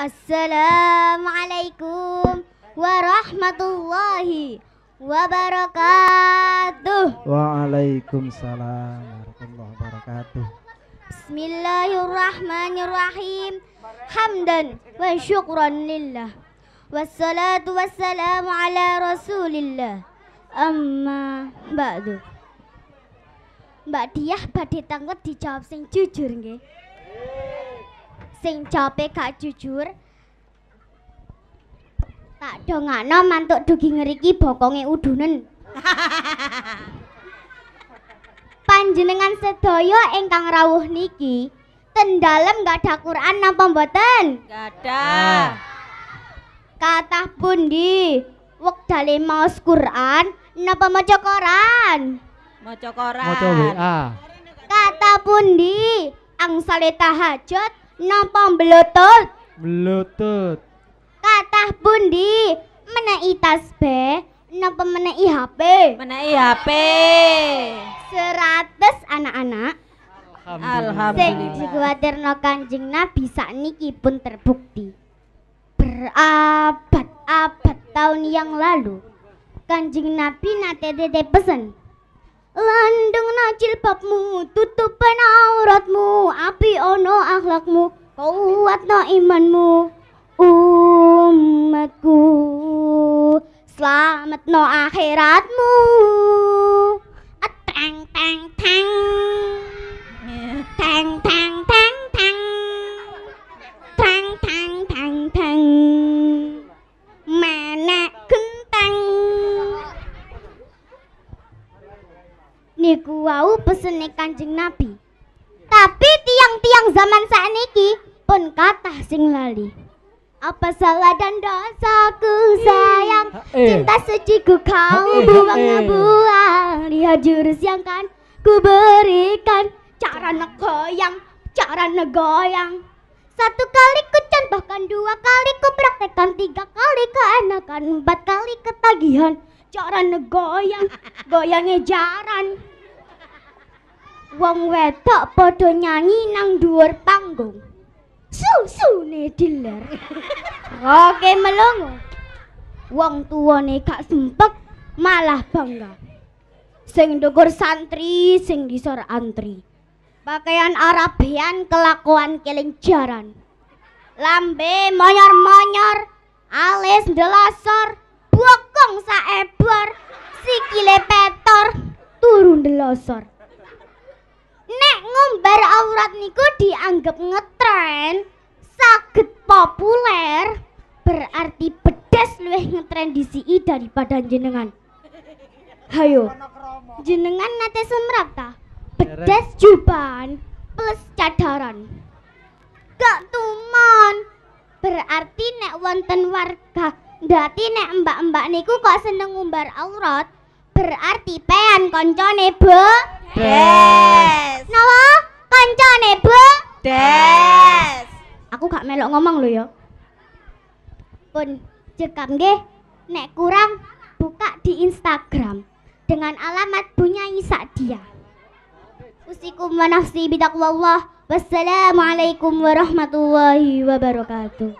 Assalamualaikum warahmatullahi wabarakatuh. Waalaikumsalam warahmatullahi wabarakatuh. Bismillahirrahmanirrahim. Hamdan wa syukran lillah. Wassalatu wassalamu ala rasulillah. Amma ba'du. Mbak Diah badhe tanglet dijawab sing jujur nggih. sing capek gak jujur tak dongakno mantuk dugi ngeriki bokonge udunen panjenengan sedaya ingkang rawuh niki tendalem gak ada Quran napa mboten ada ah. kata pundi wektale maos Quran napa maca Quran maca Quran maca WA kata pundi angsale tahajud Nopo blutut? Kata bundi, pundi tas B, nopo menehi HP? Menehi HP. Seratus anak-anak. Alhamdulillah. Sing no Kanjeng Nabi saat sakniki pun terbukti. Berabad-abad tahun yang lalu Kanjeng Nabi nate tete pesen Landung na cilbabmu, tutupan auratmu, api ono akhlakmu, kuat na imanmu, umatku, selamat na akhiratmu. niku wau pesene Kanjeng Nabi. Tapi tiang-tiang zaman sakniki pun kata sing lali. Apa salah dan dosaku sayang eh. Cinta ku kau buang-buang eh, eh. Lihat jurus yang kan ku berikan Cara ngegoyang, cara ngegoyang. Satu kali ku contohkan, dua kali ku praktekkan Tiga kali keenakan, empat kali ketagihan Cara ngegoyang, goyangnya jaran wong wedok podo nyanyi nang dhuwur panggung. Susune diler. Oke melongo. Wong tua tuwane kak sempet malah bangga. Sing ndukur santri, sing disor antri. Pakaian Arabian kelakuan keling jaran. Lambe monyor-monyor, alis delosor bokong si sikile petor, turun delosor aurat niku dianggap ngetren sakit populer berarti bedes luwih ngetren DCI daripada jenengan hayo jenengan nate semrap ta bedes juban plus cadaran gak tuman berarti nek wonten warga berarti nek mbak-mbak niku kok seneng umbar aurat berarti pean koncone be Yes. melok ngomong loh, ya. Pun jekam nggih, nek kurang buka di Instagram dengan alamat Bunyai dia Usikum wa nafsi bitaqwallah. Wassalamualaikum warahmatullahi wabarakatuh.